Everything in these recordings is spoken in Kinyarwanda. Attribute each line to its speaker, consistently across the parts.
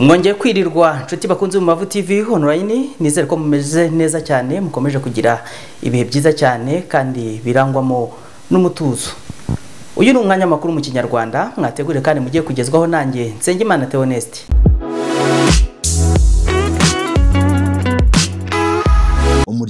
Speaker 1: mwongeye kwirirwa inshuti bakunze mu mavu tv online nizere ko mumeze neza cyane mukomeje kugira ibihe byiza cyane kandi birangwamo n'umutuzo uyu ni umwanya makuru mu kinyarwanda mwategure kandi mugiye kugezwaho nanjye nsengimana theoneste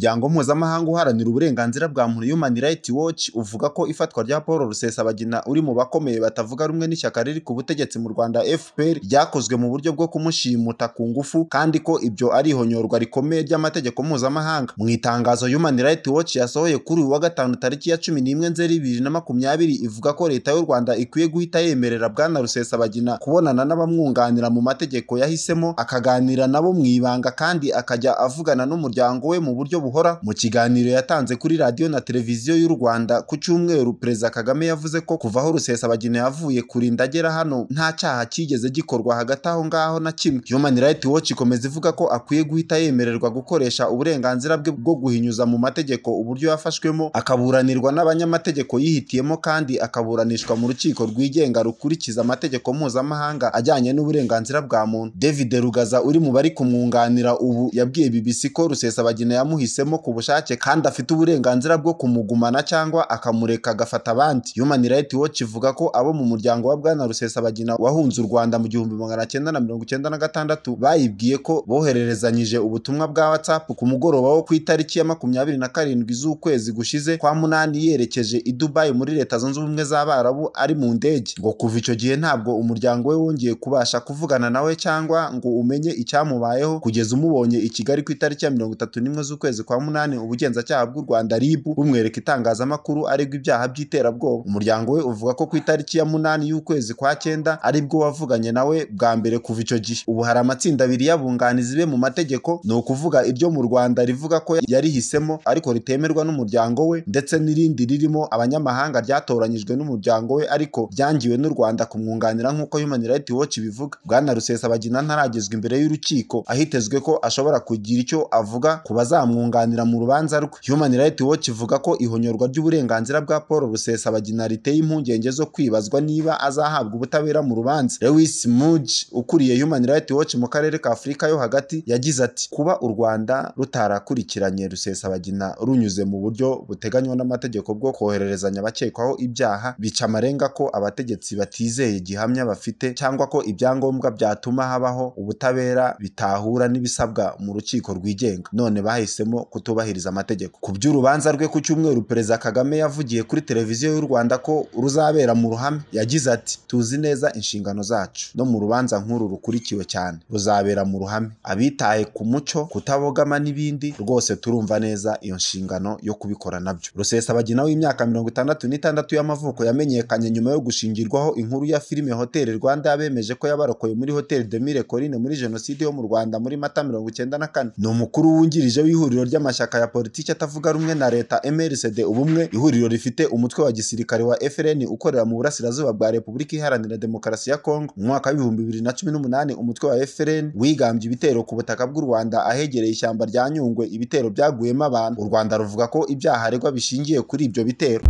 Speaker 1: umuryango mpuzamahanga uharanira uburenganzira bwa muntu Human Right Watch uvuga ko ifatwa rya Paul Rusesabagina uri mu bakomeye batavuga rumwe n'ishyaka riri ku butegetsi mu Rwanda FPR ryakozwe mu buryo bwo kumushimuta ku ngufu kandi ko ibyo ari ihonyorwa rikomeye ry'amategeko mpuzamahanga mu itangazo Human Right Watch yasohoye kuri uyu wa gatanu tariki ya cumi n'imwe nzeri bibiri na makumyabiri ivuga ko leta y'u Rwanda ikwiye guhita yemerera bwana Rusesabagina kubonana n'abamwunganira mu mategeko yahisemo akaganira nabo mu ibanga kandi akajya avugana n'umuryango we mu buryo buhora mu kiganiro yatanze kuri radiyo na televiziyo y'u rwanda ku cyumweru perezida kagame yavuze ko kuva aho rusesabagina yavuye kurinda agera hano nta cyaha kigeze gikorwa hagati aho ngaho na kimwe human right watch ikomeza ivuga ko akwiye guhita yemererwa gukoresha uburenganzira bwe bwo guhinyuza mu mategeko uburyo yafashwemo akaburanirwa n'abanyamategeko yihitiyemo kandi akaburanishwa mu rukiko rwigenga rukurikiza amategeko mpuzamahanga ajyanye n'uburenganzira bwa muntu david rugaza uri mu bari kumwunganira ubu yabwiye bbc ko rusesabagina yamuhise yahisemo ku bushake kandi afite uburenganzira bwo kumugumana cyangwa akamureka agafata abandi Human Right Watch ivuga ko abo mu muryango wa Bwana Rusesabagina wahunze u Rwanda mu gihumbi magana cyenda na mirongo icyenda na gatandatu bayibwiye ko bohererezanyije ubutumwa bwa WhatsApp ku mugoroba wo ku itariki ya makumyabiri na karindwi z'ukwezi gushize kwa munani yerekeje i Dubai muri Leta Zunze Ubumwe z'Abarabu ari mu ndege ngo kuva icyo gihe ntabwo umuryango we wongeye kubasha kuvugana nawe cyangwa ngo umenye icyamubayeho kugeza umubonye i Kigali ku itariki ya mirongo itatu n'imwe z'ukwezi kwa munani ubugenzacyaha bw'u Rwanda RIB bumwereka itangazamakuru aregwa ibyaha by'iterabwoba umuryango we uvuga ko ku itariki ya munani y'ukwezi kwa cyenda aribwo wavuganye nawe bwa mbere kuva icyo gihe ubu hari amatsinda abiri y'abunganizi be mu mategeko ni ukuvuga ibyo mu Rwanda rivuga ko yarihisemo ariko ritemerwa n'umuryango we ndetse n'irindi ririmo abanyamahanga ryatoranyijwe n'umuryango we ariko byangiwe n'u Rwanda kumwunganira nk'uko Human Rights Watch bivuga Bwana Rusesa bagina ntaragezwa imbere y'urukiko ahitezwe ko ashobora kugira icyo avuga ku bazamwunganira kunganira mu rubanza rwe Human Right Watch ivuga ko ihonyorwa ry'uburenganzira bwa Paul Rusesabagina riteye impungenge zo kwibazwa niba azahabwa ubutabera mu rubanza Lewis Mudge ukuriye Human Right Watch mu karere ka Afurika yo hagati yagize ati kuba u Rwanda rutarakurikiranye Rusesabagina runyuze mu buryo buteganywa n'amategeko bwo kohererezanya abakekwaho ibyaha bica amarenga ko abategetsi batizeye gihamya bafite cyangwa ko ibyangombwa byatuma habaho ubutabera bitahura n'ibisabwa mu rukiko rwigenga none bahisemo kutubahiriza amategeko ku by'urubanza rwe ku cyumweru perezida kagame yavugiye kuri televiziyo y'u rwanda ko ruzabera mu ruhame yagize ati tuzi neza inshingano zacu no mu rubanza nk'uru rukurikiwe cyane ruzabera mu ruhame abitaye ku muco kutabogama n'ibindi rwose turumva neza iyo nshingano yo kubikora nabyo rusesabagina w'imyaka mirongo itandatu n'itandatu y'amavuko yamenyekanye nyuma yo gushingirwaho inkuru ya filime hoteli rwanda yabemeje ko yabarokoye muri hoteli demire corine muri jenoside yo mu rwanda muri mata mirongo icyenda na kane ni umukuru wungirije w'ihuriro ry'a ry'amashyaka ya politiki atavuga rumwe na leta MRCD ubumwe ihuriro rifite umutwe wa gisirikare wa FN ukorera mu burasirazuba bwa Repubulika Iharanira Demokarasi ya Kongo mu mwaka w'ibihumbi bibiri na cumi n'umunani umutwe wa FN wigambye ibitero ku butaka bw'u Rwanda ahegereye ishyamba rya Nyungwe ibitero byaguyemo abantu u Rwanda ruvuga ko ibyaha aregwa bishingiye kuri ibyo bitero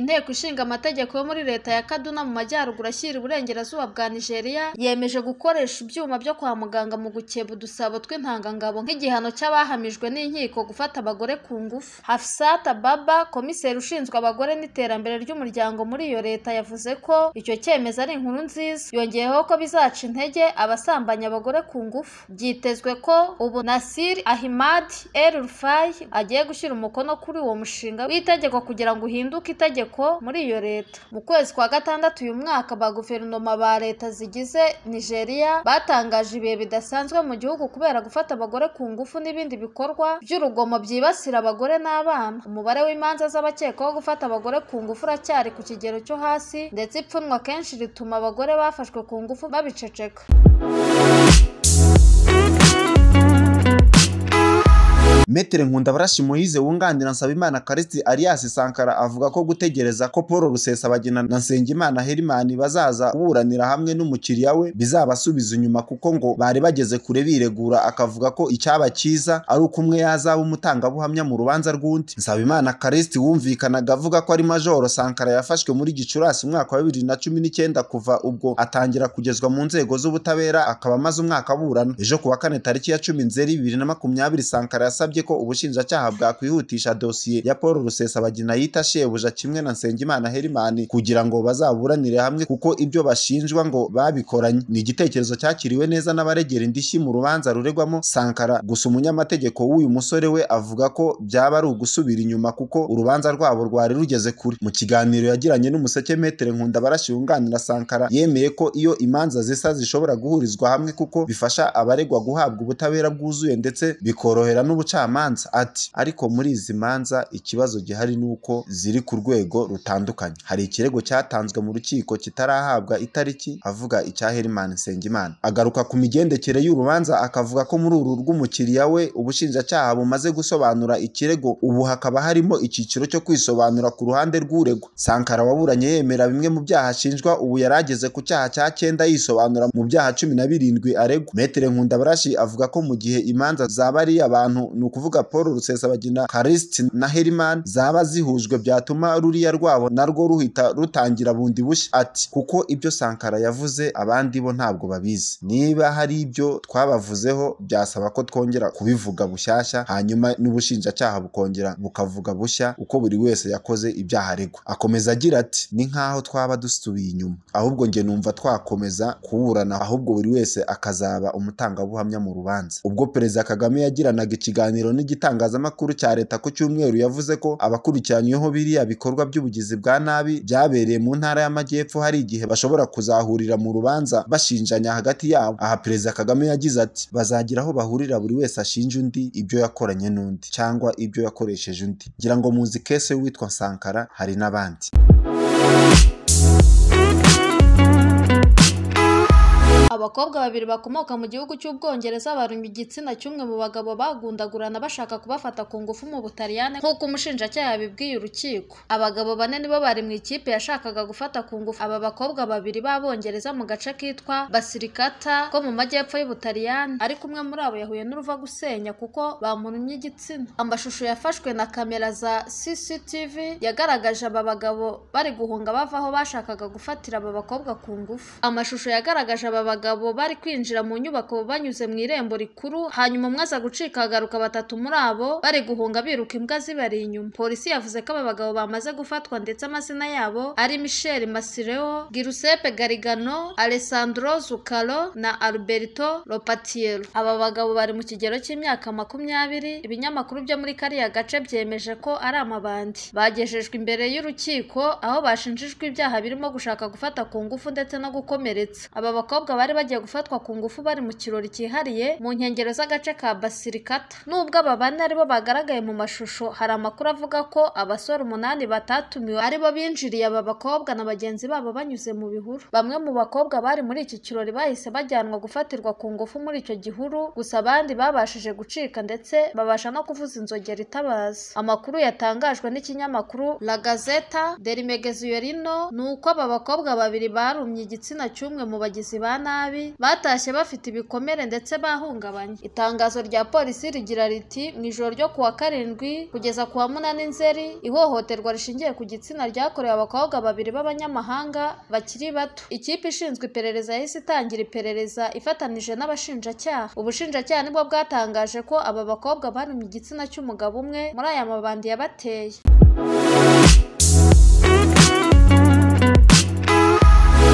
Speaker 2: inteko ishinga amategeko yo muri leta ya kaduna mu majyaruguru ashyira iburengerazuba bwa nigeria yemeje gukoresha ibyuma byo kwa muganga mu gukeba udusabo tw'intangangabo nk'igihano cy'abahamijwe n'inkiko gufata abagore ku ngufu hafisata baba komiseri ushinzwe abagore n'iterambere ry'umuryango muri iyo leta yavuze ko icyo cyemezo ari inkuru nziza yongeyeho ko bizaca intege abasambanya abagore ku ngufu byitezwe ko ubu nasir ahimad el agiye gushyira umukono kuri uwo mushinga w'itegeko kugira ngo uhinduke itegeko amategeko muri iyo leta mu kwezi kwa gatandatu uyu mwaka ba guverinoma ba leta zigize nigeria batangaje ibihe bidasanzwe mu gihugu kubera gufata abagore ku ngufu n'ibindi bikorwa by'urugomo byibasira abagore n'abana umubare w'imanza z'abakekwaho gufata abagore ku ngufu uracyari ku kigero cyo hasi ndetse ipfunwa kenshi rituma abagore bafashwe ku ngufu babiceceka
Speaker 1: Maitre Nkundabarashyi Moise wunganira Nsabimana Callixte alias Sankara avuga ko gutegereza ko Paul Rusesa bagina na Nsengimana Herman bazaza kuburanira hamwe n'umukiriya we bizabasubiza inyuma kuko ngo bari bageze kure biregura akavuga ko icyaba cyiza ari uko umwe yazaba umutangabuhamya mu rubanza rw'undi Nsabimana Callixte wumvikanaga avuga ko ari Majoro Sankara yafashwe muri Gicurasi umwaka wa bibiri na cumi n'icyenda kuva ubwo atangira kugezwa mu nzego z'ubutabera akaba amaze umwaka aburana ejo kuwa kane tariki ya cumi nzeri bibiri na makumyabiri Sankara yasabye yasabye ko ubushinjacyaha bwakwihutisha dosiye ya Paul Rusesabagina yita shebuja kimwe na Nsengimana Herimani kugira ngo bazaburanire hamwe kuko ibyo bashinjwa ngo babikoranye ni igitekerezo cyakiriwe neza n'abaregera indishyi mu rubanza ruregwamo Sankara gusa umunyamategeko w'uyu musore we avuga ko byaba ari ugusubira inyuma kuko urubanza rwabo rwari rugeze kure mu kiganiro yagiranye n'umuseke Metere Nkunda barashi Sankara yemeye ko iyo imanza zisa zishobora guhurizwa hamwe kuko bifasha abaregwa guhabwa ubutabera bwuzuye ndetse bikorohera n'ubucamanza manza ati ariko muri izi manza ikibazo gihari ni uko ziri ku rwego rutandukanye hari ikirego cyatanzwe mu rukiko kitarahabwa itariki avuga icya Herman Nsengimana agaruka ku migendekere y'urubanza akavuga ko muri uru rw'umukiriya we ubushinjacyaha bumaze gusobanura ikirego ubu hakaba harimo icyiciro cyo kwisobanura ku ruhande rw'urego Sankara waburanye yemera bimwe mu byaha ashinjwa ubu yari ageze ku cyaha cya cyenda yisobanura mu byaha cumi na birindwi aregwa Metere Nkundabarashi avuga ko mu gihe imanza zaba ari abantu ni ukuvuga paul rusesabagina karisiti na herimani zaba zihujwe byatuma ruriya rwabo narwo ruhita rutangira bundi bushya ati kuko ibyo sankara yavuze abandi bo ntabwo babizi niba hari ibyo twabavuzeho byasaba ko twongera kubivuga bushyashya hanyuma n'ubushinjacyaha bukongera bukavuga bushya uko buri wese yakoze ibyaha aregwa akomeza agira ati ni nk'aho twaba dusubiye inyuma ahubwo njye numva twakomeza kuburana ahubwo buri wese akazaba umutangabuhamya mu rubanza ubwo perezida kagame yagiranaga ikiganiro ibiganiro n'igitangazamakuru cya leta ku cyumweru yavuze ko abakurikiranyweho biriya bikorwa by'ubugizi bwa nabi byabereye mu ntara y'amajyepfo hari igihe bashobora kuzahurira mu rubanza bashinjanya hagati yabo aha perezida kagame yagize ati bazagira aho bahurira buri wese ashinja undi ibyo yakoranye n'undi cyangwa ibyo yakoresheje undi ngira ngo muzi kese witwa sankara hari n'abandi
Speaker 2: abakobwa babiri bakomoka mu gihugu cy'Ubwongereza barumye igitsina cy'umwe mu bagabo bagundagurana bashaka kubafata ku ngufu mu Butaliyani nk'uko umushinjacyaha yabibwiye urukiko. Abagabo bane nibo bari mu ikipe yashakaga gufata ku ngufu aba bakobwa babiri b'Abongereza mu gace kitwa basirikata ko mu majyepfo y'Ubutaliyani ariko umwe muri abo yahuye n'uruva gusenya kuko bamurumye igitsina. Amashusho yafashwe na kamera za CCTV yagaragaje aba bagabo bari guhunga bava aho bashakaga gufatira aba bakobwa ku ngufu. Amashusho yagaragaje aba bagabo abagabo bari kwinjira mu nyubako banyuze mu irembo rikuru hanyuma umwe aza gucika hagaruka batatu muri abo bari guhunga biruka imbwa zibari inyuma polisi yavuze ko aba bagabo bamaze gufatwa ndetse amazina yabo ari Michel Masireo Giuseppe Garigano Alessandro Zucaro na Alberto Lopatiero aba bagabo bari mu kigero cy'imyaka makumyabiri ibinyamakuru byo muri kariya gace byemeje ko ari amabandi bagejejwe imbere y'urukiko aho bashinjijwe ibyaha birimo gushaka gufata ku ngufu ndetse no gukomeretsa aba bakobwa bari bagiye gufatwa ku ngufu bari mu kirori cyihariye mu nkengero z'agace ka basirikata nubwo aba bane aribo bagaragaye mu mashusho hari amakuru avuga ko abasore umunani batatumiwe aribo binjiriye aba bakobwa na bagenzi babo banyuze mu bihuru bamwe mu bakobwa bari muri iki kirori bahise bajyanwa gufatirwa ku ngufu muri icyo gihuru gusa abandi babashije gucika ndetse babasha no kuvuza inzogera itabaza amakuru yatangajwe n'ikinyamakuru La Gazeta del Megazio ni uko aba bakobwa babiri barumye igitsina cy'umwe mu bagizi ba nabi nabi batashye bafite ibikomere ndetse bahungabanye itangazo rya polisi rigira riti mu ijoro ryo kuwa karindwi kugeza kuwa munani nzeri ihohoterwa rishingiye ku gitsina ryakorewe abakobwa babiri b'abanyamahanga bakiri bato ikipe ishinzwe iperereza yahise itangira iperereza ifatanije n'abashinjacyaha ubushinjacyaha nibwo bwatangaje ko aba bakobwa bari mu gitsina cy'umugabo umwe muri aya mabandi yabateye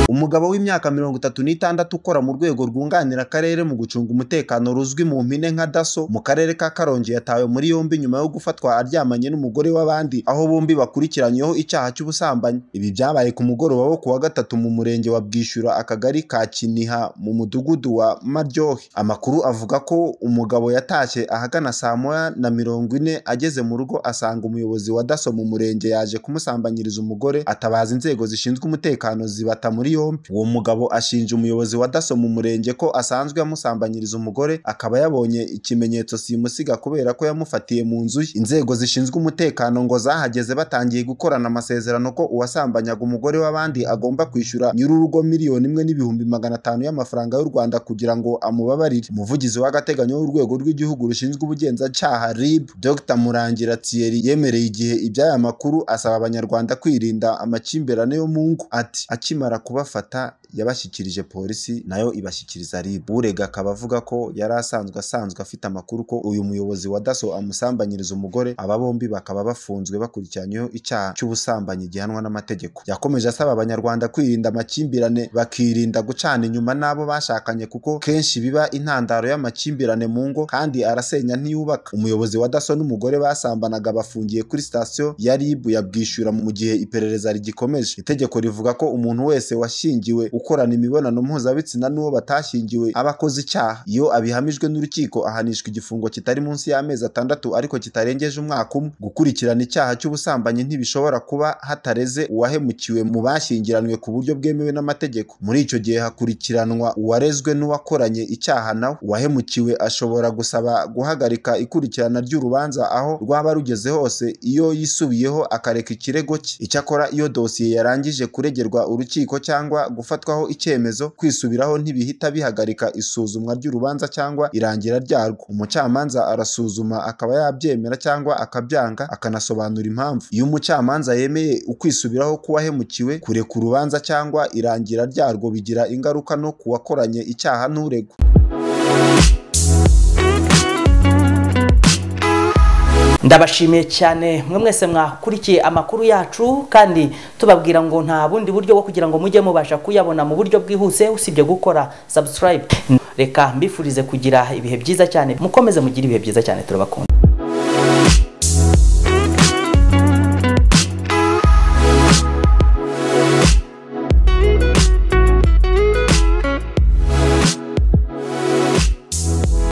Speaker 1: umugabo w'imyaka mirongo itatu n'itandatu ukora mu rwego rwunganira akarere mu gucunga umutekano ruzwi mu mpine nka daso mu karere ka karongi yatawe muri yombi nyuma yo gufatwa aryamanye n'umugore w'abandi aho bombi bakurikiranyeho icyaha cy'ubusambanyi ibi byabaye ku mugoroba wo kuwa gatatu mu murenge wa bwishyura akagari ka kiniha mu mudugudu wa maryohe amakuru avuga ko umugabo yatashye ahagana saa moya na mirongo ine ageze mu rugo asanga umuyobozi wa daso mu murenge yaje kumusambanyiriza umugore atabaza inzego zishinzwe umutekano zibata muri yombi uwo mugabo ashinja umuyobozi wa daso mu murenge ko asanzwe amusambanyiriza umugore akaba yabonye ikimenyetso simusiga kubera ko yamufatiye mu nzu ye inzego zishinzwe umutekano ngo zahageze batangiye gukorana amasezerano ko uwasambanyaga umugore w'abandi agomba kwishyura nyir'urugo miliyoni imwe n'ibihumbi magana atanu y'amafaranga y'u Rwanda kugira ngo amubabarire umuvugizi w'agateganyo w'urwego rw'igihugu rushinzwe ubugenzacyaha RIB Dr Murangira Thierry yemereye igihe iby'aya makuru asaba abanyarwanda kwirinda amakimbirane yo mu ngo ati akimara kuba bafata yabashyikirije polisi nayo ibashyikiriza RIB. Urega akaba avuga ko yari asanzwe asanzwe afite amakuru ko uyu muyobozi wa daso amusambanyiriza umugore, aba bombi bakaba bafunzwe bakurikiranyweho icyaha cy'ubusambanyi gihanwa n'amategeko. Yakomeje asaba Abanyarwanda kwirinda amakimbirane bakirinda gucana inyuma n'abo bashakanye kuko kenshi biba intandaro y'amakimbirane mu ngo kandi arasenya ntiyubaka. Umuyobozi wa daso n'umugore basambanaga bafungiye kuri sitasiyo ya RIB ya mu gihe iperereza rigikomeje. Itegeko rivuga ko umuntu wese washyingiwe uko gukorana imibonano mpuzabitsina n'uwo batashyingiwe aba akoze icyaha iyo abihamijwe n'urukiko ahanishwa igifungo kitari munsi y'amezi atandatu ariko kitarengeje umwaka umwe gukurikirana icyaha cy'ubusambanyi ntibishobora kuba hatareze uwahemukiwe mu bashyingiranwe ku buryo bwemewe n'amategeko muri icyo gihe hakurikiranwa uwarezwe n'uwakoranye icyaha nawe uwahemukiwe ashobora gusaba guhagarika ikurikirana ry'urubanza aho rwaba rugeze hose iyo yisubiyeho akareka ikirego cye icyakora iyo dosiye yarangije kuregerwa urukiko cyangwa gufatwa gushyirwaho icyemezo kwisubiraho ntibihita bihagarika isuzumwa ry'urubanza cyangwa irangira ryarwo umucamanza arasuzuma akaba yabyemera cyangwa akabyanga akanasobanura impamvu iyo umucamanza yemeye ukwisubiraho k'uwahemukiwe kureka urubanza cyangwa irangira ryarwo bigira ingaruka no ku wakoranye icyaha n'uregwa ndabashimiye cyane mwe mwese mwakurikiye amakuru yacu kandi tubabwira ngo nta bundi buryo bwo kugira ngo mujye mubasha kuyabona mu buryo bwihuse usibye gukora subscribe reka mbifurize kugira ibihe byiza cyane mukomeze mugire ibihe byiza cyane turabakunda